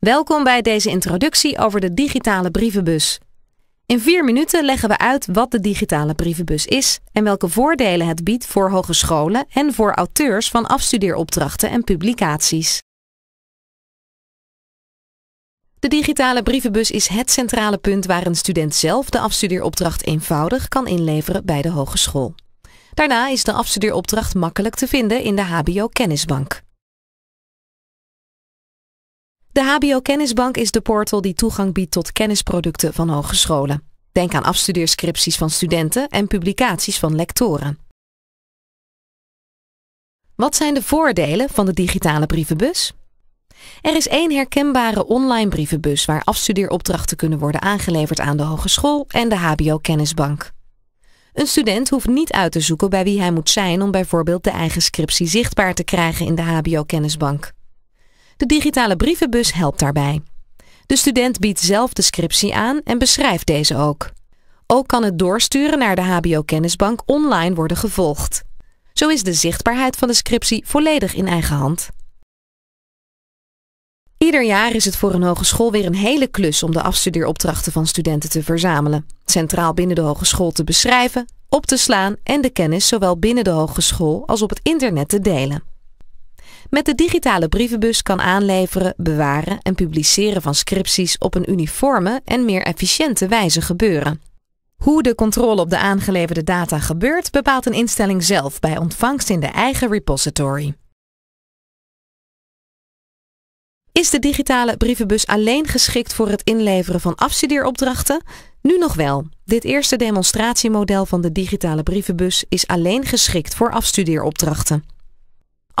Welkom bij deze introductie over de digitale brievenbus. In vier minuten leggen we uit wat de digitale brievenbus is en welke voordelen het biedt voor hogescholen en voor auteurs van afstudeeropdrachten en publicaties. De digitale brievenbus is het centrale punt waar een student zelf de afstudeeropdracht eenvoudig kan inleveren bij de hogeschool. Daarna is de afstudeeropdracht makkelijk te vinden in de HBO-kennisbank. De HBO-kennisbank is de portal die toegang biedt tot kennisproducten van hogescholen. Denk aan afstudeerscripties van studenten en publicaties van lectoren. Wat zijn de voordelen van de digitale brievenbus? Er is één herkenbare online brievenbus waar afstudeeropdrachten kunnen worden aangeleverd aan de hogeschool en de HBO-kennisbank. Een student hoeft niet uit te zoeken bij wie hij moet zijn om bijvoorbeeld de eigen scriptie zichtbaar te krijgen in de HBO-kennisbank. De digitale brievenbus helpt daarbij. De student biedt zelf de scriptie aan en beschrijft deze ook. Ook kan het doorsturen naar de HBO-kennisbank online worden gevolgd. Zo is de zichtbaarheid van de scriptie volledig in eigen hand. Ieder jaar is het voor een hogeschool weer een hele klus om de afstudeeropdrachten van studenten te verzamelen, centraal binnen de hogeschool te beschrijven, op te slaan en de kennis zowel binnen de hogeschool als op het internet te delen. Met de digitale brievenbus kan aanleveren, bewaren en publiceren van scripties op een uniforme en meer efficiënte wijze gebeuren. Hoe de controle op de aangeleverde data gebeurt, bepaalt een instelling zelf bij ontvangst in de eigen repository. Is de digitale brievenbus alleen geschikt voor het inleveren van afstudeeropdrachten? Nu nog wel. Dit eerste demonstratiemodel van de digitale brievenbus is alleen geschikt voor afstudeeropdrachten.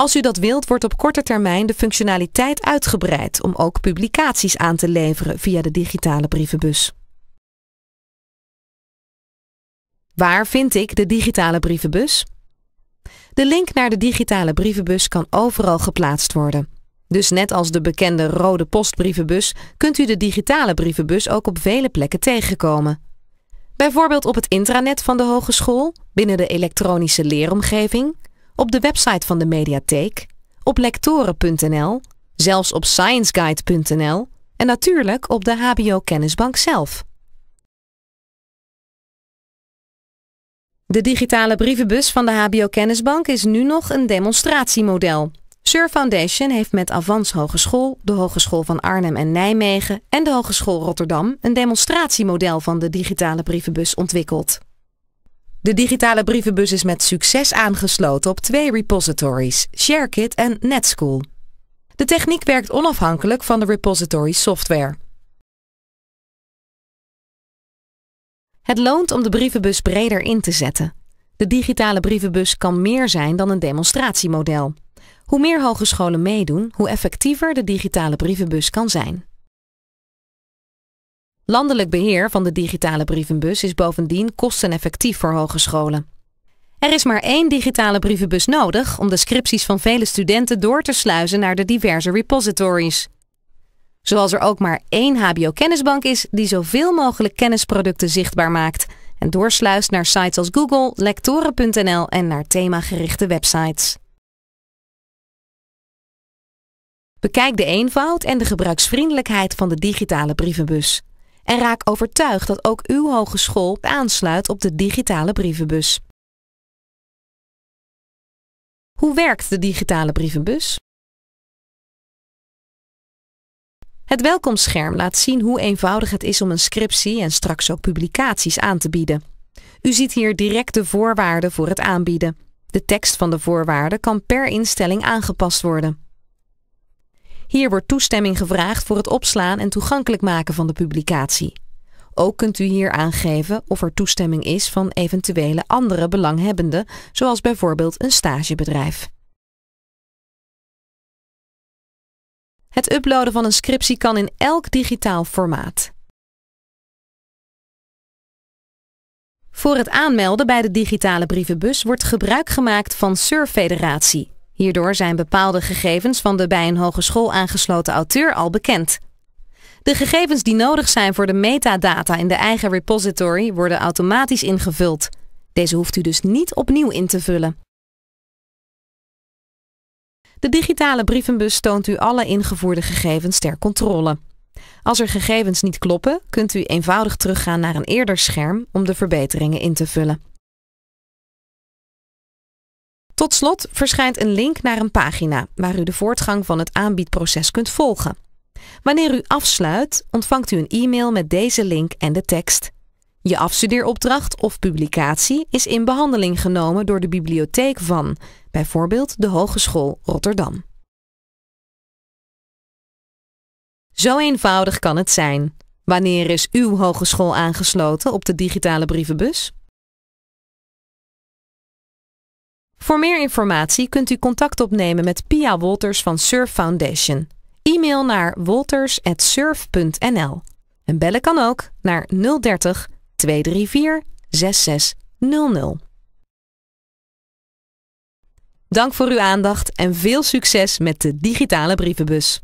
Als u dat wilt, wordt op korte termijn de functionaliteit uitgebreid om ook publicaties aan te leveren via de digitale brievenbus. Waar vind ik de digitale brievenbus? De link naar de digitale brievenbus kan overal geplaatst worden. Dus net als de bekende rode postbrievenbus kunt u de digitale brievenbus ook op vele plekken tegenkomen. Bijvoorbeeld op het intranet van de hogeschool, binnen de elektronische leeromgeving, op de website van de Mediatheek, op lectoren.nl, zelfs op scienceguide.nl en natuurlijk op de HBO Kennisbank zelf. De digitale brievenbus van de HBO Kennisbank is nu nog een demonstratiemodel. Sur Foundation heeft met Avans Hogeschool, de Hogeschool van Arnhem en Nijmegen en de Hogeschool Rotterdam een demonstratiemodel van de digitale brievenbus ontwikkeld. De digitale brievenbus is met succes aangesloten op twee repositories, ShareKit en NetSchool. De techniek werkt onafhankelijk van de repository software. Het loont om de brievenbus breder in te zetten. De digitale brievenbus kan meer zijn dan een demonstratiemodel. Hoe meer hogescholen meedoen, hoe effectiever de digitale brievenbus kan zijn. Landelijk beheer van de digitale brievenbus is bovendien kosteneffectief voor hogescholen. Er is maar één digitale brievenbus nodig om de scripties van vele studenten door te sluizen naar de diverse repositories. Zoals er ook maar één HBO-kennisbank is die zoveel mogelijk kennisproducten zichtbaar maakt en doorsluist naar sites als Google, lectoren.nl en naar themagerichte websites. Bekijk de eenvoud en de gebruiksvriendelijkheid van de digitale brievenbus. En raak overtuigd dat ook uw hogeschool aansluit op de digitale brievenbus. Hoe werkt de digitale brievenbus? Het welkomstscherm laat zien hoe eenvoudig het is om een scriptie en straks ook publicaties aan te bieden. U ziet hier direct de voorwaarden voor het aanbieden. De tekst van de voorwaarden kan per instelling aangepast worden. Hier wordt toestemming gevraagd voor het opslaan en toegankelijk maken van de publicatie. Ook kunt u hier aangeven of er toestemming is van eventuele andere belanghebbenden, zoals bijvoorbeeld een stagebedrijf. Het uploaden van een scriptie kan in elk digitaal formaat. Voor het aanmelden bij de digitale brievenbus wordt gebruik gemaakt van Surfederatie, Hierdoor zijn bepaalde gegevens van de bij een hogeschool aangesloten auteur al bekend. De gegevens die nodig zijn voor de metadata in de eigen repository worden automatisch ingevuld. Deze hoeft u dus niet opnieuw in te vullen. De digitale brievenbus toont u alle ingevoerde gegevens ter controle. Als er gegevens niet kloppen, kunt u eenvoudig teruggaan naar een eerder scherm om de verbeteringen in te vullen. Tot slot verschijnt een link naar een pagina waar u de voortgang van het aanbiedproces kunt volgen. Wanneer u afsluit, ontvangt u een e-mail met deze link en de tekst. Je afstudeeropdracht of publicatie is in behandeling genomen door de bibliotheek van, bijvoorbeeld de Hogeschool Rotterdam. Zo eenvoudig kan het zijn. Wanneer is uw hogeschool aangesloten op de digitale brievenbus? Voor meer informatie kunt u contact opnemen met Pia Wolters van Surf Foundation. E-mail naar wolters.surf.nl. En bellen kan ook naar 030 234 6600. Dank voor uw aandacht en veel succes met de digitale brievenbus.